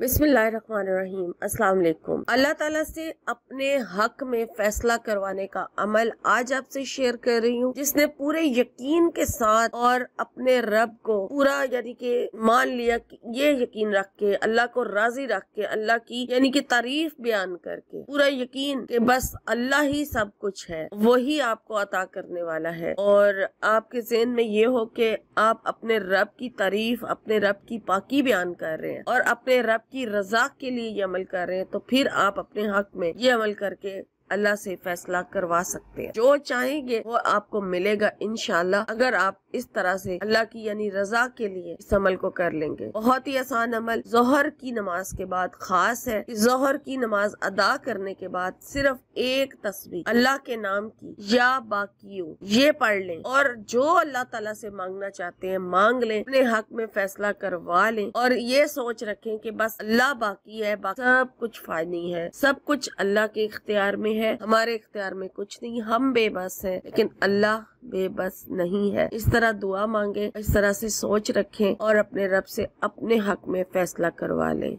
बिस्मिल्लाम अस्सलाम अल्लाह ताला से अपने हक में फैसला करवाने का अमल आज आपसे शेयर कर रही हूँ जिसने पूरे यकीन के साथ और अपने रब को पूरा यानी कि मान लिया कि ये यकीन रख के अल्लाह को राजी रख के अल्लाह की यानी कि तारीफ बयान करके पूरा यकीन कि बस अल्लाह ही सब कुछ है वही आपको अता करने वाला है और आपके जेन में ये हो के आप अपने रब की तारीफ अपने रब की पाकी बयान कर रहे हैं और अपने रब आपकी रजा के लिए ये अमल कर रहे हैं तो फिर आप अपने हक में ये अमल करके अल्लाह से फैसला करवा सकते हैं जो चाहेंगे वो आपको मिलेगा इनशाला अगर आप इस तरह से अल्लाह की यानी रजा के लिए इस अमल को कर लेंगे बहुत ही आसान अमल जहर की नमाज के बाद खास है जहर की नमाज अदा करने के बाद सिर्फ एक तस्वीर अल्लाह के नाम की या बाकी ये पढ़ लें और जो अल्लाह तला से मांगना चाहते हैं मांग लें अपने हक में फैसला करवा लें और ये सोच रखें कि बस अल्लाह बाकी है बाकी सब कुछ फानी है सब कुछ अल्लाह के इख्तियार में है है हमारे इख्तियार में कुछ नहीं हम बेबस है लेकिन अल्लाह बेबस नहीं है इस तरह दुआ मांगे इस तरह से सोच रखें और अपने रब से अपने हक में फैसला करवा लें